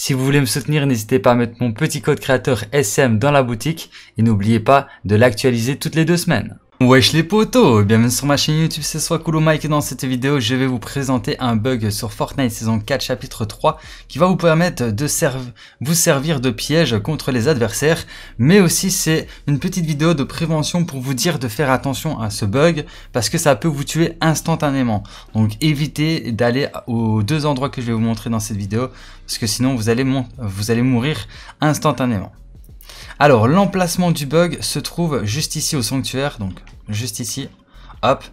Si vous voulez me soutenir, n'hésitez pas à mettre mon petit code créateur SM dans la boutique et n'oubliez pas de l'actualiser toutes les deux semaines. Wesh les potos, bienvenue sur ma chaîne YouTube, c'est soit Coolo Mike et dans cette vidéo je vais vous présenter un bug sur Fortnite saison 4 chapitre 3 qui va vous permettre de vous servir de piège contre les adversaires mais aussi c'est une petite vidéo de prévention pour vous dire de faire attention à ce bug parce que ça peut vous tuer instantanément donc évitez d'aller aux deux endroits que je vais vous montrer dans cette vidéo parce que sinon vous allez, vous allez mourir instantanément. Alors, l'emplacement du bug se trouve juste ici au sanctuaire, donc juste ici. Hop.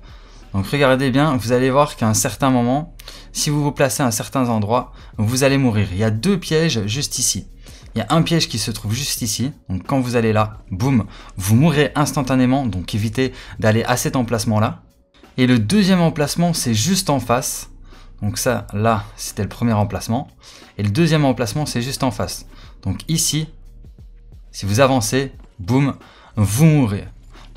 Donc regardez bien, vous allez voir qu'à un certain moment, si vous vous placez à certains endroits, vous allez mourir. Il y a deux pièges juste ici. Il y a un piège qui se trouve juste ici. Donc quand vous allez là, boum, vous mourrez instantanément. Donc évitez d'aller à cet emplacement-là. Et le deuxième emplacement, c'est juste en face. Donc ça, là, c'était le premier emplacement. Et le deuxième emplacement, c'est juste en face. Donc ici, si vous avancez, boum, vous mourrez.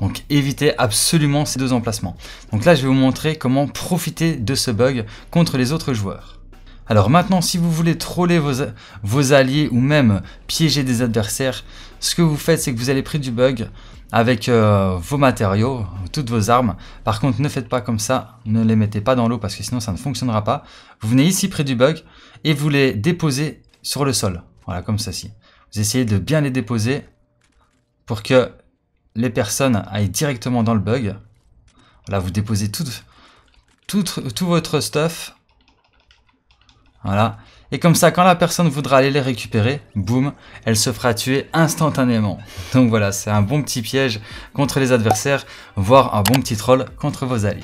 Donc évitez absolument ces deux emplacements. Donc là, je vais vous montrer comment profiter de ce bug contre les autres joueurs. Alors maintenant, si vous voulez troller vos, alliés ou même piéger des adversaires, ce que vous faites, c'est que vous allez près du bug avec euh, vos matériaux, toutes vos armes. Par contre, ne faites pas comme ça, ne les mettez pas dans l'eau parce que sinon ça ne fonctionnera pas. Vous venez ici près du bug et vous les déposez sur le sol. Voilà, comme ceci. Vous essayez de bien les déposer pour que les personnes aillent directement dans le bug. Là, vous déposez tout, tout votre stuff. Voilà. Et comme ça, quand la personne voudra aller les récupérer, boum, elle se fera tuer instantanément. Donc voilà, c'est un bon petit piège contre les adversaires, voire un bon petit troll contre vos alliés.